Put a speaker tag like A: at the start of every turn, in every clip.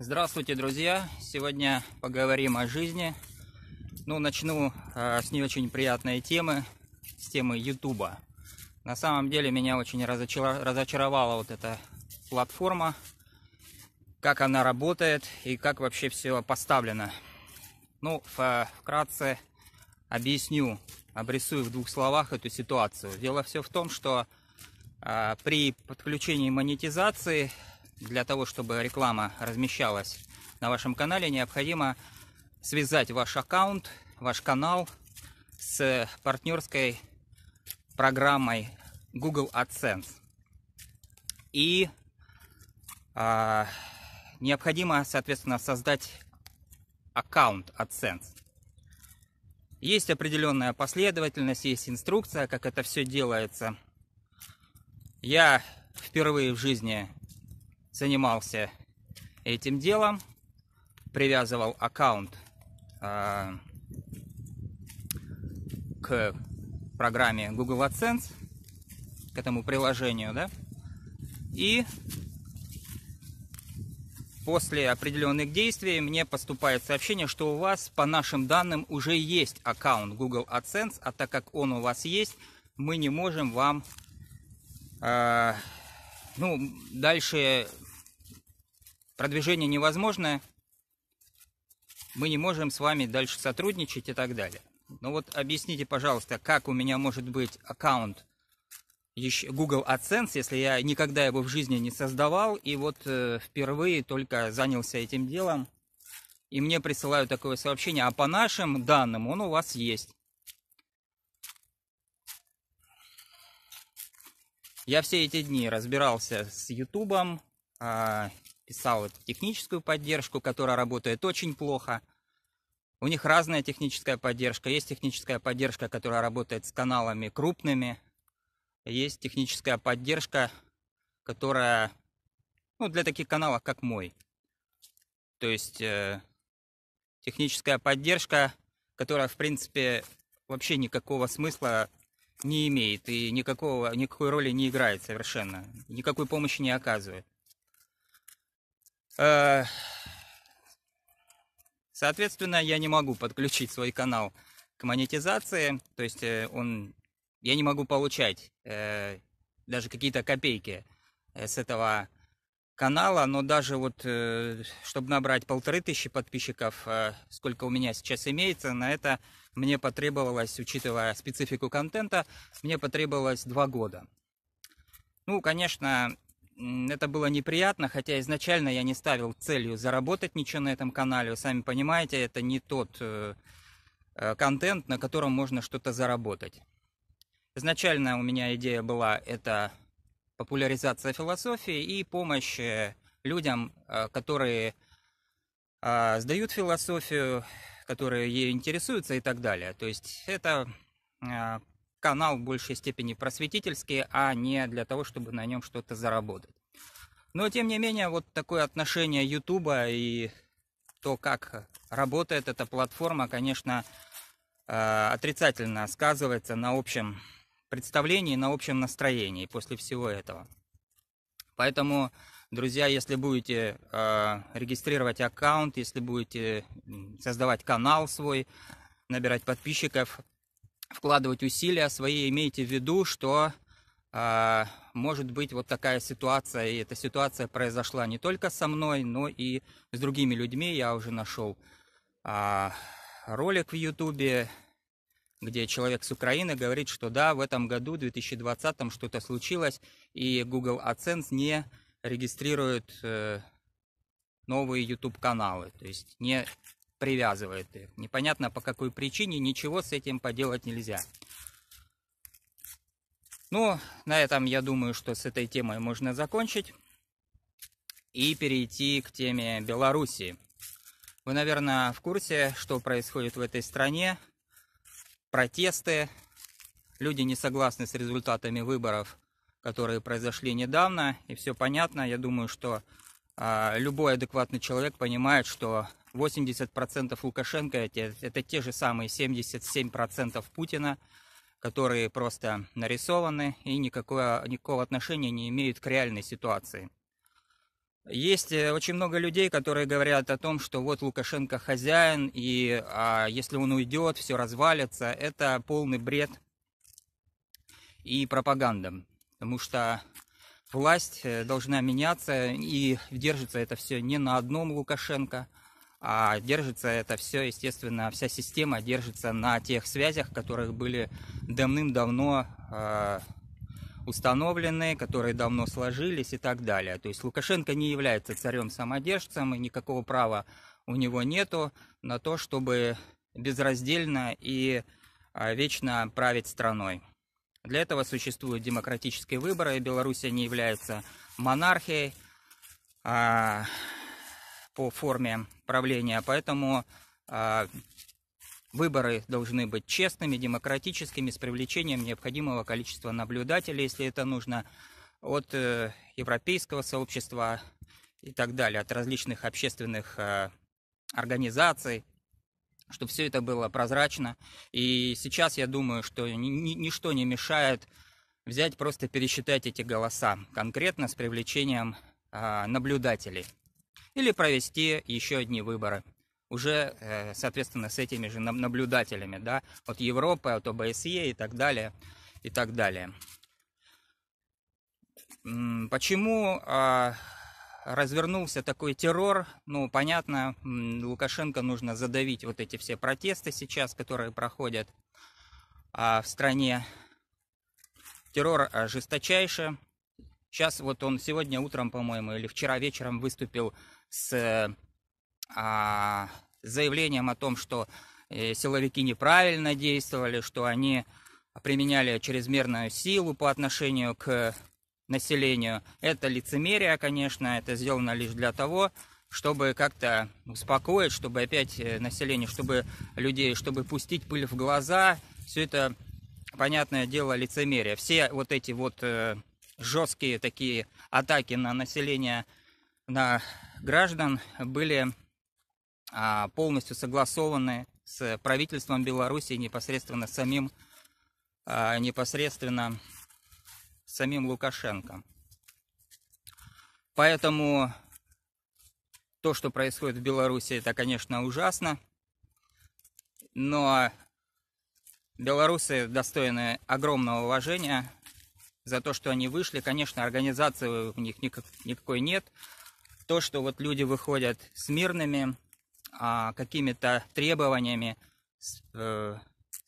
A: Здравствуйте, друзья! Сегодня поговорим о жизни. Ну, начну э, с не очень приятной темы, с темы Ютуба. На самом деле меня очень разочаровала вот эта платформа, как она работает и как вообще все поставлено. Ну, вкратце объясню, обрисую в двух словах эту ситуацию. Дело все в том, что э, при подключении монетизации для того, чтобы реклама размещалась на вашем канале, необходимо связать ваш аккаунт, ваш канал с партнерской программой Google AdSense. И а, необходимо, соответственно, создать аккаунт AdSense. Есть определенная последовательность, есть инструкция, как это все делается. Я впервые в жизни занимался этим делом, привязывал аккаунт э, к программе Google AdSense, к этому приложению, да, и после определенных действий мне поступает сообщение, что у вас по нашим данным уже есть аккаунт Google AdSense, а так как он у вас есть, мы не можем вам э, ну, дальше продвижение невозможно, мы не можем с вами дальше сотрудничать и так далее. Ну вот объясните, пожалуйста, как у меня может быть аккаунт Google AdSense, если я никогда его в жизни не создавал, и вот э, впервые только занялся этим делом, и мне присылают такое сообщение, а по нашим данным он у вас есть. Я все эти дни разбирался с YouTube, писал эту техническую поддержку, которая работает очень плохо. У них разная техническая поддержка. Есть техническая поддержка, которая работает с каналами крупными. Есть техническая поддержка, которая ну, для таких каналов, как мой. То есть э, техническая поддержка, которая, в принципе, вообще никакого смысла не имеет и никакого, никакой роли не играет совершенно, никакой помощи не оказывает. Э, соответственно, я не могу подключить свой канал к монетизации, то есть э, он, я не могу получать э, даже какие-то копейки с этого канала, но даже вот, чтобы набрать полторы тысячи подписчиков, сколько у меня сейчас имеется, на это мне потребовалось, учитывая специфику контента, мне потребовалось два года. Ну, конечно, это было неприятно, хотя изначально я не ставил целью заработать ничего на этом канале. Вы сами понимаете, это не тот э, э, контент, на котором можно что-то заработать. Изначально у меня идея была это популяризация философии и помощь э, людям, которые а, сдают философию, которые ей интересуются и так далее. То есть это а, канал в большей степени просветительский, а не для того, чтобы на нем что-то заработать. Но, тем не менее, вот такое отношение Ютуба и то, как работает эта платформа, конечно, э, отрицательно сказывается на общем представлении, на общем настроении после всего этого. Поэтому, друзья, если будете э, регистрировать аккаунт, если будете создавать канал свой, набирать подписчиков, вкладывать усилия свои, имейте в виду, что э, может быть вот такая ситуация, и эта ситуация произошла не только со мной, но и с другими людьми. Я уже нашел э, ролик в Ютубе, где человек с Украины говорит, что да, в этом году, 2020, что-то случилось, и Google AdSense не регистрирует э, новые YouTube-каналы, то есть не привязывает их. Непонятно по какой причине, ничего с этим поделать нельзя. Ну, на этом я думаю, что с этой темой можно закончить и перейти к теме Белоруссии. Вы, наверное, в курсе, что происходит в этой стране. Протесты, люди не согласны с результатами выборов, которые произошли недавно, и все понятно. Я думаю, что а, любой адекватный человек понимает, что 80% Лукашенко это, это те же самые 77% Путина, которые просто нарисованы и никакого, никакого отношения не имеют к реальной ситуации. Есть э, очень много людей, которые говорят о том, что вот Лукашенко хозяин, и а, если он уйдет, все развалится. Это полный бред и пропаганда. Потому что власть э, должна меняться, и держится это все не на одном Лукашенко – а держится это все, естественно, вся система держится на тех связях, которые были давным-давно э, установлены, которые давно сложились и так далее. То есть Лукашенко не является царем-самодержцем, и никакого права у него нету на то, чтобы безраздельно и а, вечно править страной. Для этого существуют демократические выборы, и Беларусь не является монархией. А, по форме правления. Поэтому а, выборы должны быть честными, демократическими, с привлечением необходимого количества наблюдателей, если это нужно, от э, европейского сообщества и так далее, от различных общественных а, организаций, чтобы все это было прозрачно. И сейчас я думаю, что ничто не мешает взять просто пересчитать эти голоса конкретно с привлечением а, наблюдателей или провести еще одни выборы уже, э, соответственно, с этими же наблюдателями, да, от Европы, от ОБСЕ и так далее, и так далее. Почему а, развернулся такой террор? Ну, понятно, Лукашенко нужно задавить вот эти все протесты сейчас, которые проходят а, в стране. Террор а, жесточайший. Сейчас вот он сегодня утром, по-моему, или вчера вечером выступил с а, заявлением о том, что э, силовики неправильно действовали, что они применяли чрезмерную силу по отношению к населению. Это лицемерие, конечно, это сделано лишь для того, чтобы как-то успокоить, чтобы опять э, население, чтобы людей, чтобы пустить пыль в глаза. Все это, понятное дело, лицемерие. Все вот эти вот э, жесткие такие атаки на население – на граждан были а, полностью согласованы с правительством Беларуси непосредственно самим а, непосредственно самим Лукашенко. Поэтому то, что происходит в Беларуси, это, конечно, ужасно, но белорусы достойны огромного уважения за то, что они вышли. Конечно, организации у них никакой нет, то, что вот люди выходят с мирными а, какими-то требованиями, с, э,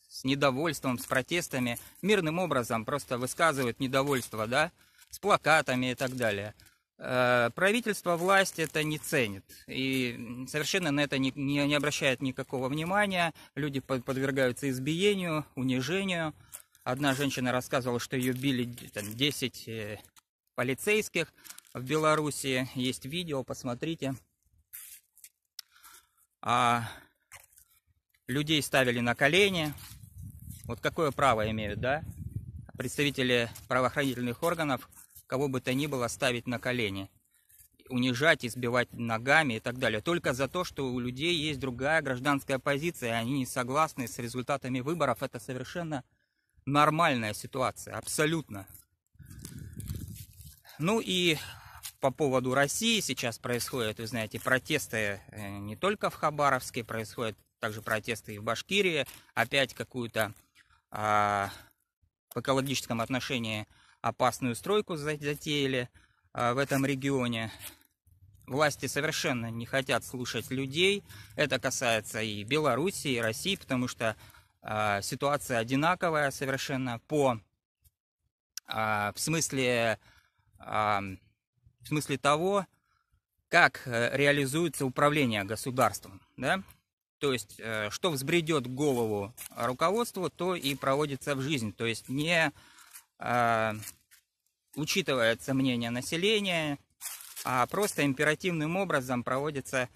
A: с недовольством, с протестами, мирным образом просто высказывают недовольство, да, с плакатами и так далее. Э, правительство, власть это не ценит и совершенно на это не, не, не обращает никакого внимания. Люди под, подвергаются избиению, унижению. Одна женщина рассказывала, что ее били там, 10 э, полицейских, в Беларуси. Есть видео, посмотрите. А людей ставили на колени. Вот какое право имеют, да? Представители правоохранительных органов, кого бы то ни было, ставить на колени. Унижать, избивать ногами и так далее. Только за то, что у людей есть другая гражданская позиция, они не согласны с результатами выборов. Это совершенно нормальная ситуация, абсолютно. Ну и по поводу России сейчас происходят, вы знаете, протесты э, не только в Хабаровске, происходят также протесты и в Башкирии. Опять какую-то а, в экологическом отношении опасную стройку затеяли а, в этом регионе. Власти совершенно не хотят слушать людей. Это касается и Белоруссии, и России, потому что а, ситуация одинаковая совершенно по а, в смысле а, в смысле того, как э, реализуется управление государством, да? То есть, э, что взбредет голову руководству, то и проводится в жизнь. То есть, не э, учитывается мнение населения, а просто императивным образом проводится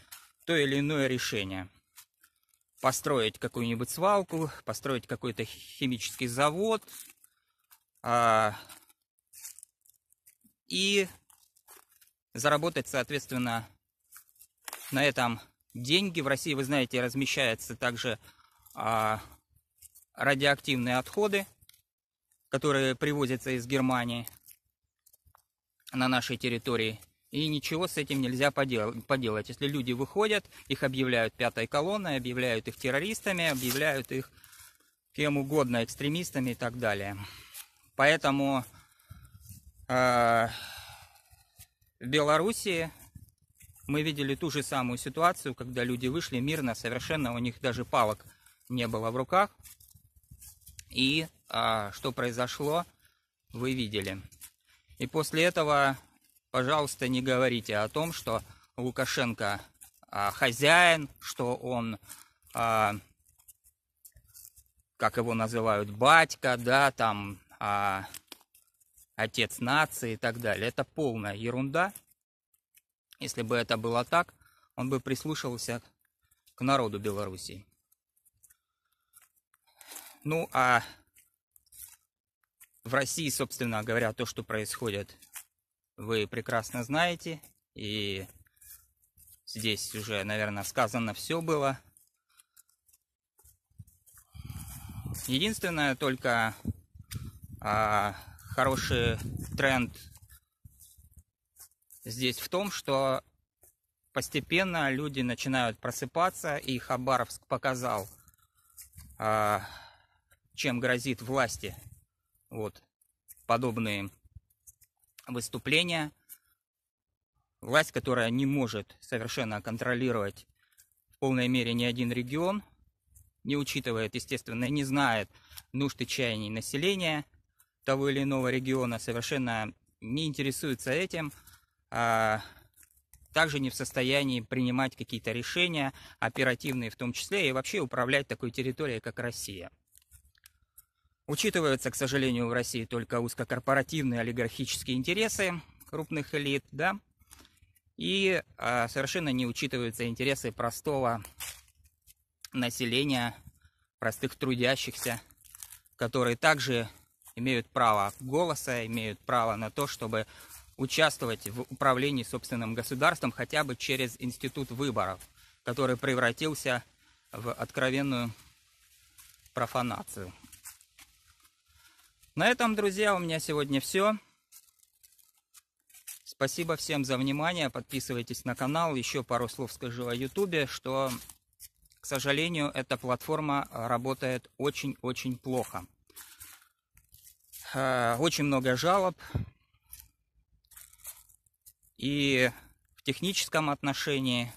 A: то или иное решение. Построить какую-нибудь свалку, построить какой-то химический завод. Э, и заработать, соответственно, на этом деньги. В России, вы знаете, размещаются также а, радиоактивные отходы, которые привозятся из Германии на нашей территории. И ничего с этим нельзя подел- поделать. Если люди выходят, их объявляют пятой колонной, объявляют их террористами, объявляют их кем угодно, экстремистами и так далее. Поэтому э, в Белоруссии мы видели ту же самую ситуацию, когда люди вышли мирно, совершенно у них даже палок не было в руках. И а, что произошло, вы видели. И после этого, пожалуйста, не говорите о том, что Лукашенко а, хозяин, что он, а, как его называют, батька, да, там а, отец нации и так далее. Это полная ерунда. Если бы это было так, он бы прислушался к народу Белоруссии. Ну а в России, собственно говоря, то, что происходит, вы прекрасно знаете. И здесь уже, наверное, сказано все было. Единственное только а, хороший тренд здесь в том, что постепенно люди начинают просыпаться, и Хабаровск показал, а, чем грозит власти вот подобные выступления. Власть, которая не может совершенно контролировать в полной мере ни один регион, не учитывает, естественно, не знает нужды и чаяний населения – того или иного региона совершенно не интересуется этим, а также не в состоянии принимать какие-то решения, оперативные в том числе, и вообще управлять такой территорией, как Россия. Учитываются, к сожалению, в России только узкокорпоративные олигархические интересы крупных элит, да, и а, совершенно не учитываются интересы простого населения, простых трудящихся, которые также имеют право голоса, имеют право на то, чтобы участвовать в управлении собственным государством хотя бы через институт выборов, который превратился в откровенную профанацию. На этом, друзья, у меня сегодня все. Спасибо всем за внимание. Подписывайтесь на канал. Еще пару слов скажу о Ютубе, что, к сожалению, эта платформа работает очень-очень плохо. Э, очень много жалоб. И в техническом отношении,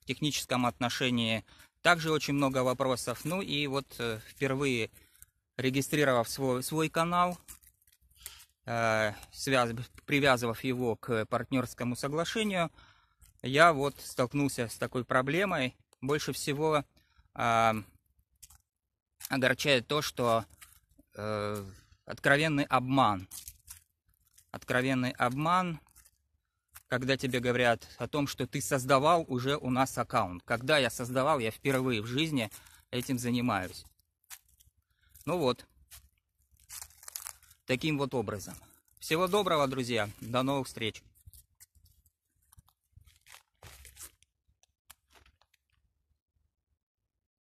A: в техническом отношении также очень много вопросов. Ну и вот э, впервые регистрировав свой, свой канал, э, связ, привязывав его к партнерскому соглашению, я вот столкнулся с такой проблемой. Больше всего а, огорчает то, что э, откровенный обман. Откровенный обман, когда тебе говорят о том, что ты создавал уже у нас аккаунт. Когда я создавал, я впервые в жизни этим занимаюсь. Ну вот, таким вот образом. Всего доброго, друзья. До новых встреч.